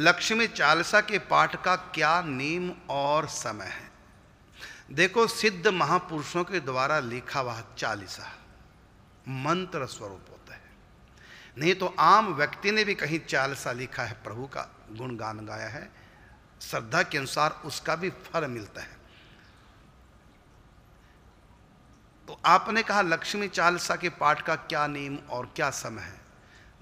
लक्ष्मी चालीसा के पाठ का क्या नियम और समय है देखो सिद्ध महापुरुषों के द्वारा लिखा हुआ चालीसा मंत्र स्वरूप होता है नहीं तो आम व्यक्ति ने भी कहीं चालीसा लिखा है प्रभु का गुणगान गाया है श्रद्धा के अनुसार उसका भी फल मिलता है तो आपने कहा लक्ष्मी चालीसा के पाठ का क्या नियम और क्या समय है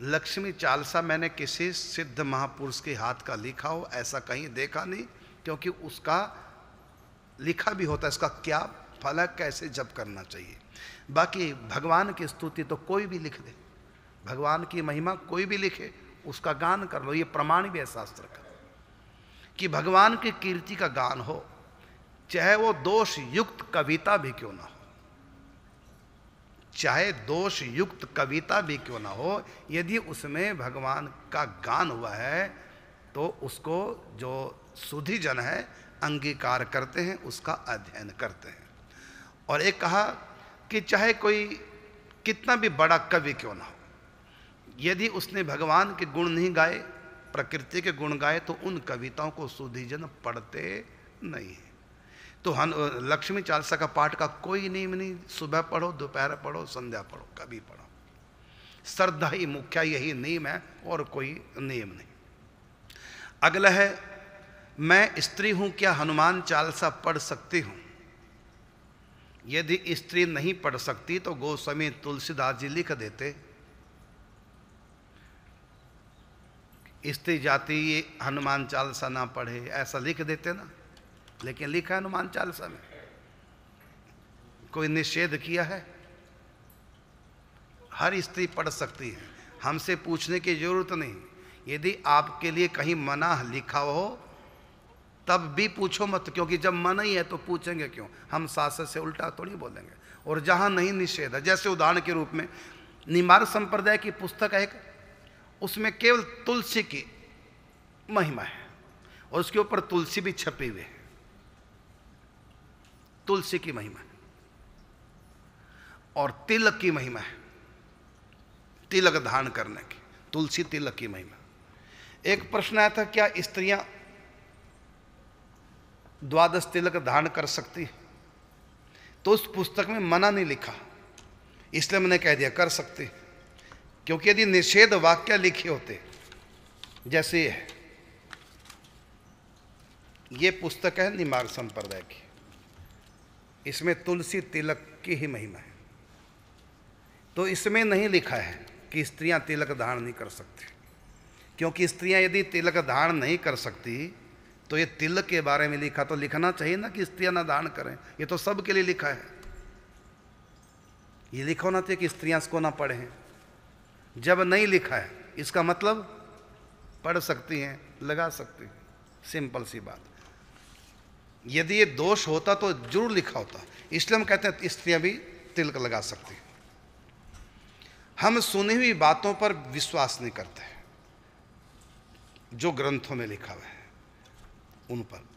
लक्ष्मी चालसा मैंने किसी सिद्ध महापुरुष के हाथ का लिखा हो ऐसा कहीं देखा नहीं क्योंकि उसका लिखा भी होता है इसका क्या फल है कैसे जब करना चाहिए बाकी भगवान की स्तुति तो कोई भी लिख दे भगवान की महिमा कोई भी लिखे उसका गान कर लो ये प्रमाण भी है शास्त्र का कि भगवान की कीर्ति का गान हो चाहे वो दोष युक्त कविता भी क्यों ना हो चाहे दोष युक्त कविता भी क्यों ना हो यदि उसमें भगवान का गान हुआ है तो उसको जो सुधिजन है अंगीकार करते हैं उसका अध्ययन करते हैं और एक कहा कि चाहे कोई कितना भी बड़ा कवि क्यों ना हो यदि उसने भगवान के गुण नहीं गाए प्रकृति के गुण गाए तो उन कविताओं को सुधिजन पढ़ते नहीं तो हन लक्ष्मी चालीसा का पाठ का कोई नियम नहीं सुबह पढ़ो दोपहर पढ़ो संध्या पढ़ो कभी पढ़ो श्रद्धा ही मुख्य यही नियम है और कोई नियम नहीं अगला है मैं स्त्री हूं क्या हनुमान चालीसा पढ़ सकती हूं यदि स्त्री नहीं पढ़ सकती तो गोस्वामी तुलसीदास जी लिख देते स्त्री जाति ये हनुमान चालीसा ना पढ़े ऐसा लिख देते ना लेकिन लिखा हनुमान चालीसा में कोई निषेध किया है हर स्त्री पढ़ सकती है हमसे पूछने की जरूरत नहीं यदि आपके लिए कहीं मना लिखा हो तब भी पूछो मत क्योंकि जब मना ही है तो पूछेंगे क्यों हम शास्त्र से उल्टा थोड़ी बोलेंगे और जहाँ नहीं निषेध है जैसे उदाहरण के रूप में निमार संप्रदाय की पुस्तक है उसमें केवल तुलसी की महिमा है और उसके ऊपर तुलसी भी छपी हुई है तुलसी की महिमा है और तिलक की महिमा है तिलक धारण करने की तुलसी तिलक की महिमा एक प्रश्न आया था क्या स्त्रियां द्वादश तिलक धारण कर सकती तो उस पुस्तक में मना नहीं लिखा इसलिए मैंने कह दिया कर सकते क्योंकि यदि निषेध वाक्य लिखे होते जैसे है ये पुस्तक है निमार्ग संप्रदाय की इसमें तुलसी तिलक की ही महिमा है तो इसमें नहीं लिखा है कि स्त्रियां तिलक धारण नहीं कर सकती क्योंकि स्त्रियां यदि तिलक धारण नहीं कर सकती तो ये तिलक के बारे में लिखा तो लिखना चाहिए ना कि स्त्रियां ना धारण करें ये तो सबके लिए लिखा है ये लिखा होना चाहिए तो कि स्त्रियां इसको ना पढ़ें जब नहीं लिखा है इसका मतलब पढ़ सकती हैं लगा सकती हैं सिंपल सी बात है यदि ये दोष होता तो जरूर लिखा होता इसलिए हम कहते हैं स्त्रियां भी तिलक लगा सकती हम सुनी हुई बातों पर विश्वास नहीं करते जो ग्रंथों में लिखा हुआ है उन पर